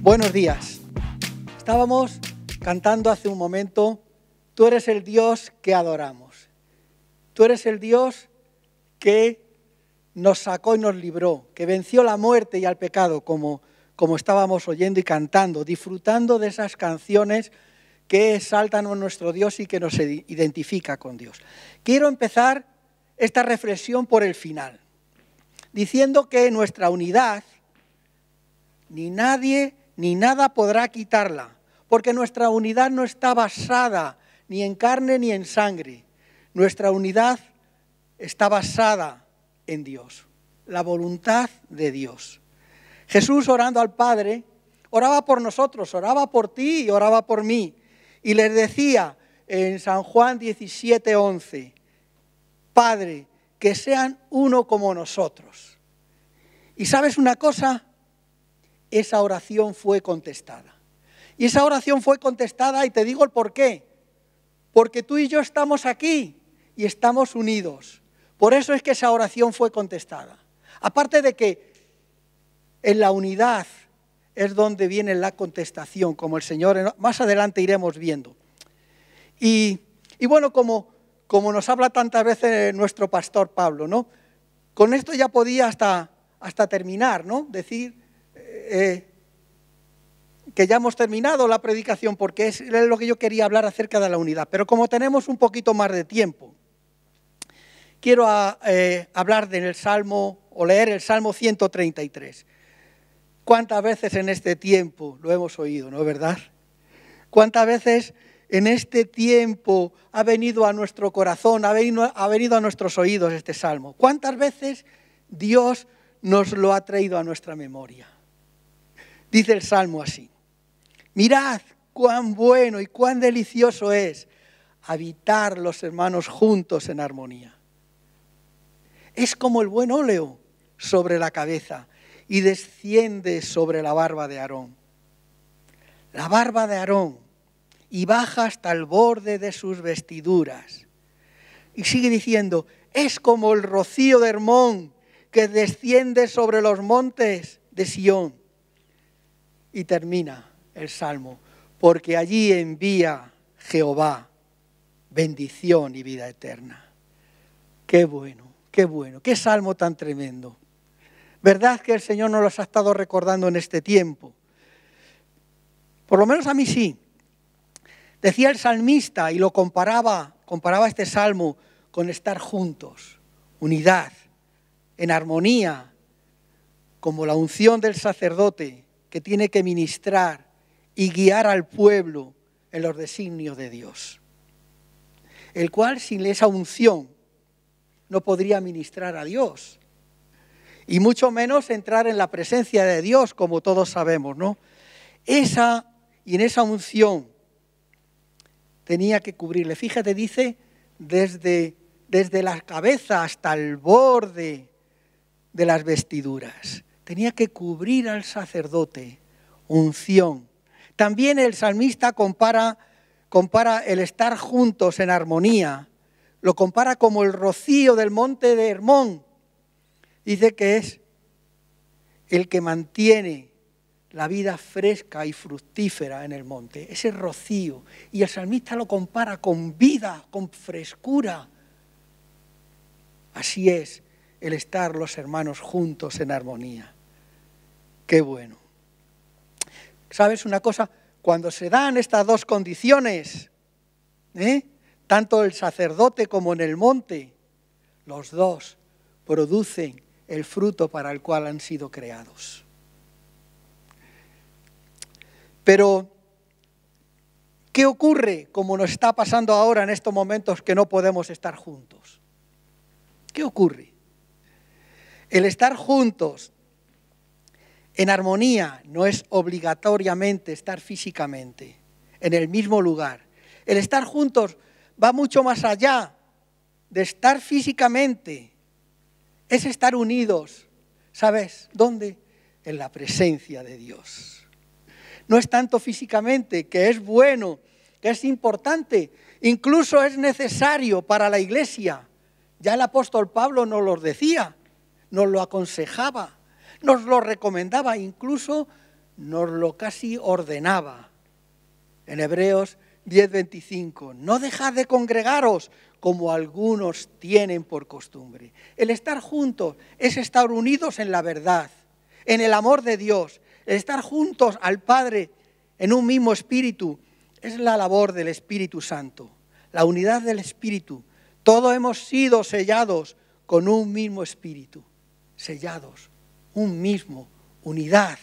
Buenos días. Estábamos cantando hace un momento, tú eres el Dios que adoramos. Tú eres el Dios que nos sacó y nos libró, que venció la muerte y al pecado, como, como estábamos oyendo y cantando, disfrutando de esas canciones que exaltan a nuestro Dios y que nos identifica con Dios. Quiero empezar esta reflexión por el final, diciendo que nuestra unidad ni nadie ni nada podrá quitarla, porque nuestra unidad no está basada ni en carne ni en sangre. Nuestra unidad está basada en Dios, la voluntad de Dios. Jesús orando al Padre, oraba por nosotros, oraba por ti y oraba por mí. Y les decía en San Juan 17:11, Padre, que sean uno como nosotros. ¿Y sabes una cosa? esa oración fue contestada. Y esa oración fue contestada y te digo el por qué. Porque tú y yo estamos aquí y estamos unidos. Por eso es que esa oración fue contestada. Aparte de que en la unidad es donde viene la contestación, como el Señor, más adelante iremos viendo. Y, y bueno, como, como nos habla tantas veces nuestro pastor Pablo, ¿no? Con esto ya podía hasta, hasta terminar, ¿no? Decir eh, que ya hemos terminado la predicación porque es lo que yo quería hablar acerca de la unidad. Pero como tenemos un poquito más de tiempo, quiero ah, eh, hablar del Salmo o leer el Salmo 133. ¿Cuántas veces en este tiempo lo hemos oído, no es verdad? ¿Cuántas veces en este tiempo ha venido a nuestro corazón, ha venido a nuestros oídos este salmo? ¿Cuántas veces Dios nos lo ha traído a nuestra memoria? Dice el Salmo así, mirad cuán bueno y cuán delicioso es habitar los hermanos juntos en armonía. Es como el buen óleo sobre la cabeza y desciende sobre la barba de Aarón. La barba de Aarón y baja hasta el borde de sus vestiduras. Y sigue diciendo, es como el rocío de Hermón que desciende sobre los montes de Sión y termina el salmo, porque allí envía Jehová bendición y vida eterna. Qué bueno, qué bueno, qué salmo tan tremendo. ¿Verdad que el Señor nos los ha estado recordando en este tiempo? Por lo menos a mí sí. Decía el salmista y lo comparaba, comparaba este salmo con estar juntos, unidad, en armonía, como la unción del sacerdote que tiene que ministrar y guiar al pueblo en los designios de Dios, el cual sin esa unción no podría ministrar a Dios, y mucho menos entrar en la presencia de Dios, como todos sabemos, ¿no? Esa, y en esa unción tenía que cubrirle. Fíjate, dice, desde, desde la cabeza hasta el borde de las vestiduras tenía que cubrir al sacerdote, unción. También el salmista compara, el estar juntos en armonía, lo compara como el rocío del monte de Hermón. Dice que es el que mantiene la vida fresca y fructífera en el monte, ese rocío. Y el salmista lo compara con vida, con frescura. Así es el estar los hermanos juntos en armonía. Qué bueno. ¿Sabes una cosa? Cuando se dan estas dos condiciones, ¿eh? tanto el sacerdote como en el monte, los dos producen el fruto para el cual han sido creados. Pero, ¿qué ocurre como nos está pasando ahora en estos momentos que no podemos estar juntos? ¿Qué ocurre? El estar juntos en armonía no es obligatoriamente estar físicamente en el mismo lugar. El estar juntos va mucho más allá de estar físicamente. Es estar unidos. ¿Sabes dónde? En la presencia de Dios. No es tanto físicamente, que es bueno, que es importante, incluso es necesario para la iglesia. Ya el apóstol Pablo nos lo decía, nos lo aconsejaba nos lo recomendaba, incluso nos lo casi ordenaba. En Hebreos 10:25, no dejad de congregaros como algunos tienen por costumbre. El estar juntos es estar unidos en la verdad, en el amor de Dios, el estar juntos al Padre en un mismo espíritu es la labor del Espíritu Santo, la unidad del Espíritu. Todos hemos sido sellados con un mismo espíritu, sellados un mismo, unidad,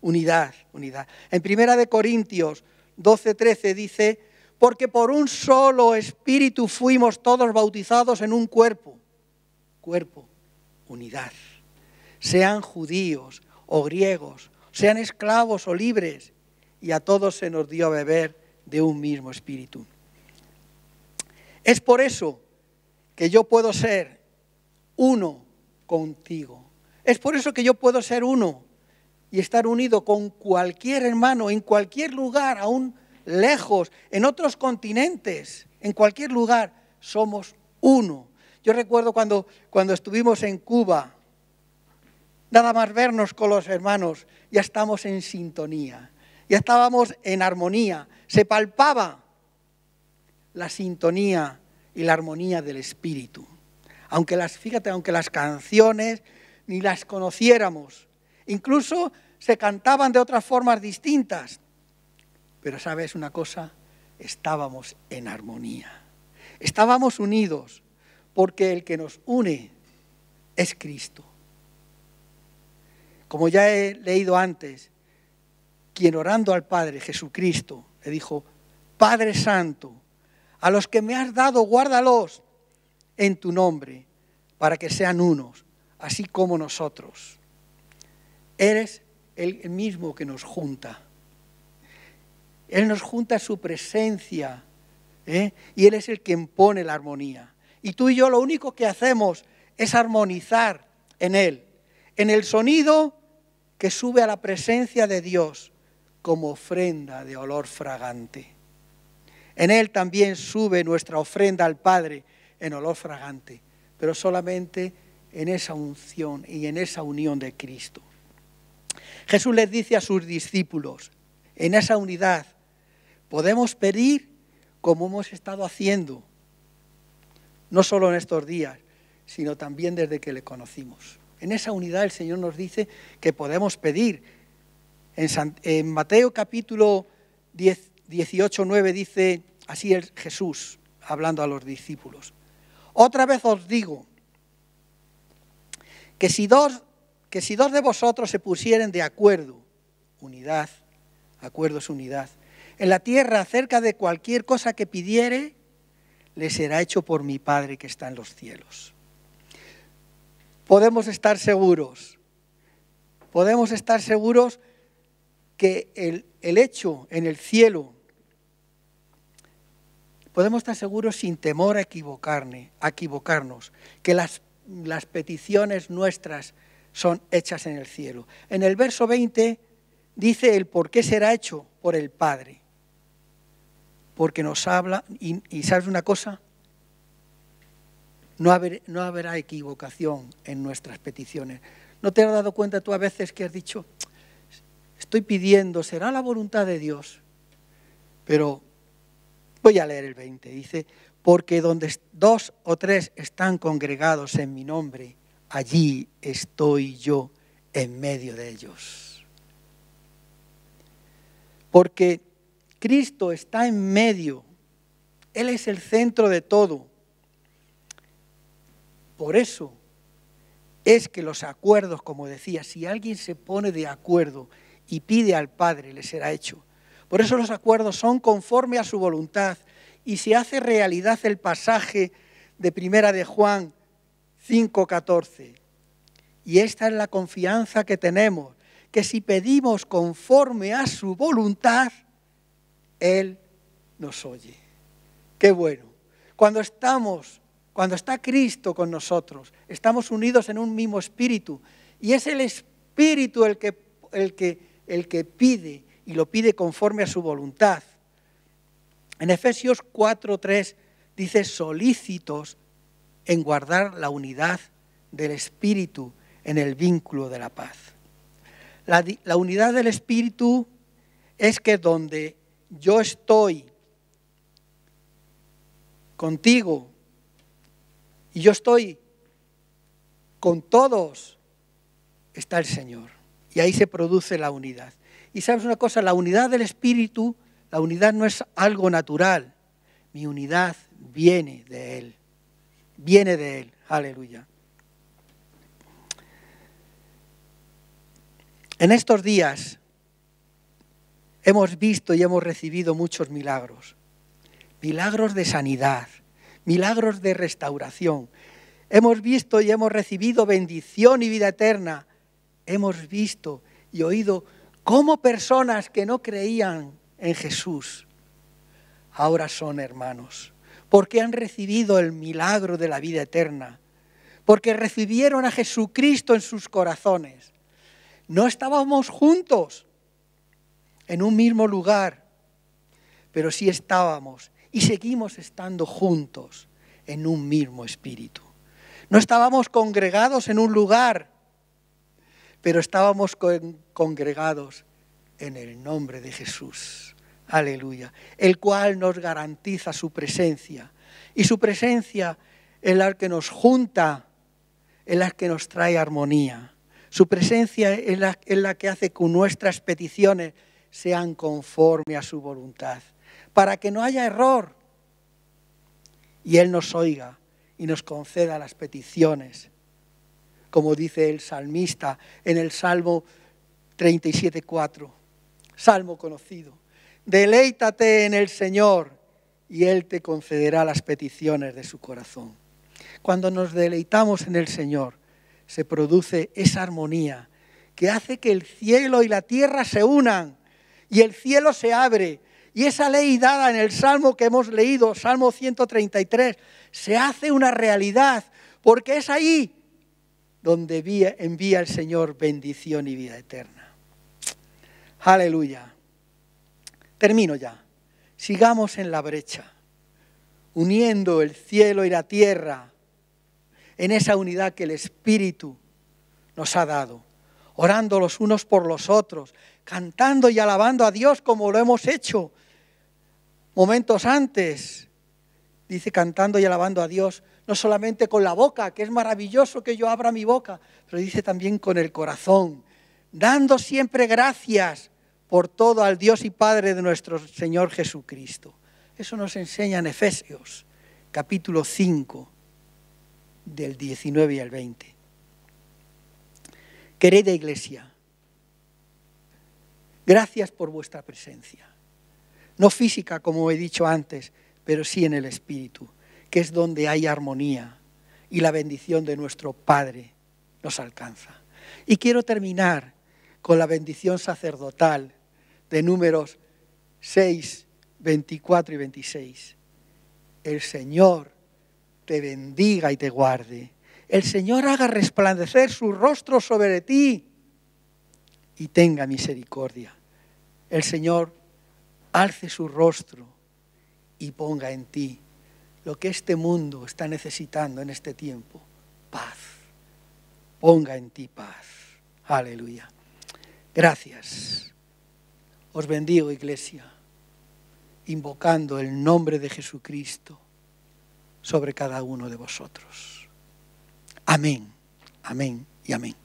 unidad, unidad. En Primera de Corintios 12, 13 dice, porque por un solo espíritu fuimos todos bautizados en un cuerpo, cuerpo, unidad. Sean judíos o griegos, sean esclavos o libres, y a todos se nos dio a beber de un mismo espíritu. Es por eso que yo puedo ser uno contigo. Es por eso que yo puedo ser uno y estar unido con cualquier hermano, en cualquier lugar, aún lejos, en otros continentes, en cualquier lugar, somos uno. Yo recuerdo cuando, cuando estuvimos en Cuba, nada más vernos con los hermanos, ya estamos en sintonía, ya estábamos en armonía, se palpaba la sintonía y la armonía del espíritu. Aunque las, fíjate, aunque las canciones ni las conociéramos. Incluso se cantaban de otras formas distintas. Pero sabes una cosa, estábamos en armonía. Estábamos unidos porque el que nos une es Cristo. Como ya he leído antes, quien orando al Padre, Jesucristo, le dijo, Padre Santo, a los que me has dado, guárdalos en tu nombre, para que sean unos, así como nosotros. Eres el mismo que nos junta. Él nos junta su presencia ¿eh? y Él es el que impone la armonía. Y tú y yo lo único que hacemos es armonizar en Él, en el sonido que sube a la presencia de Dios como ofrenda de olor fragante. En Él también sube nuestra ofrenda al Padre en olor fragante, pero solamente en esa unción y en esa unión de Cristo. Jesús les dice a sus discípulos, en esa unidad, podemos pedir como hemos estado haciendo, no solo en estos días, sino también desde que le conocimos. En esa unidad el Señor nos dice que podemos pedir. En, Mateo capítulo 10, 18, 9 dice así es Jesús, hablando a los discípulos. Otra vez os digo, que si dos, que si dos de vosotros se pusieren de acuerdo, unidad, acuerdo es unidad, en la tierra acerca de cualquier cosa que pidiere, le será hecho por mi Padre que está en los cielos. Podemos estar seguros, podemos estar seguros que el, hecho en el cielo, podemos estar seguros sin temor a, a equivocarnos, que las las peticiones nuestras son hechas en el cielo. En el verso 20 dice el por qué será hecho por el Padre. Porque nos habla, y, ¿sabes una cosa? No, no habrá equivocación en nuestras peticiones. ¿No te has dado cuenta tú a veces que has dicho, estoy pidiendo, será la voluntad de Dios? Pero voy a leer el 20. Dice, porque donde dos o tres están congregados en mi nombre, allí estoy yo en medio de ellos. Porque Cristo está en medio, Él es el centro de todo. Por eso es que los acuerdos, como decía, si alguien se pone de acuerdo y pide al Padre, le será hecho. Por eso los acuerdos son conforme a su voluntad y se hace realidad el pasaje de Primera de Juan 5:14. Y esta es la confianza que tenemos, que si pedimos conforme a su voluntad, él nos oye. Qué bueno. Cuando estamos, cuando está Cristo con nosotros, estamos unidos en un mismo espíritu y es el espíritu el que el que el que pide y lo pide conforme a su voluntad. En Efesios 4:3 dice solícitos en guardar la unidad del espíritu en el vínculo de la paz. La, la unidad del espíritu es que donde yo estoy contigo y yo estoy con todos, está el Señor. Y ahí se produce la unidad. Y sabes una cosa, la unidad del espíritu la unidad no es algo natural. Mi unidad viene de Él. Viene de Él. Aleluya. En estos días hemos visto y hemos recibido muchos milagros. Milagros de sanidad, milagros de restauración. Hemos visto y hemos recibido bendición y vida eterna. Hemos visto y oído cómo personas que no creían en Jesús, ahora son hermanos, porque han recibido el milagro de la vida eterna, porque recibieron a Jesucristo en sus corazones. No estábamos juntos en un mismo lugar, pero sí estábamos y seguimos estando juntos en un mismo espíritu. No estábamos congregados en un lugar, pero estábamos congregados en el nombre de Jesús. Aleluya. El cual nos garantiza su presencia. Y su presencia es la que nos junta, es la que nos trae armonía. Su presencia es la, que hace que nuestras peticiones sean conforme a su voluntad. Para que no haya error. Y Él nos oiga y nos conceda las peticiones. Como dice el salmista en el Salmo 37.4 salmo conocido. Deleítate en el Señor y Él te concederá las peticiones de su corazón. Cuando nos deleitamos en el Señor, se produce esa armonía que hace que el cielo y la tierra se unan y el cielo se abre. Y esa ley dada en el Salmo que hemos leído, Salmo 133, se hace una realidad, porque es ahí donde envía el Señor bendición y vida eterna. Aleluya. Termino ya. Sigamos en la brecha, uniendo el cielo y la tierra en esa unidad que el Espíritu nos ha dado, orando los unos por los otros, cantando y alabando a Dios como lo hemos hecho momentos antes. Dice cantando y alabando a Dios, no solamente con la boca, que es maravilloso que yo abra mi boca, pero dice también con el corazón, dando siempre gracias por todo al Dios y Padre de nuestro Señor Jesucristo. Eso nos enseña en Efesios, capítulo 5, del 19 al 20. Querida Iglesia, gracias por vuestra presencia, no física como he dicho antes, pero sí en el Espíritu, que es donde hay armonía y la bendición de nuestro Padre nos alcanza. Y quiero terminar con la bendición sacerdotal de números 6, 24 y 26. El Señor te bendiga y te guarde. El Señor haga resplandecer su rostro sobre ti y tenga misericordia. El Señor alce su rostro y ponga en ti lo que este mundo está necesitando en este tiempo, paz. Ponga en ti paz. Aleluya. Gracias. Os bendigo, iglesia, invocando el nombre de Jesucristo sobre cada uno de vosotros. Amén, amén y amén.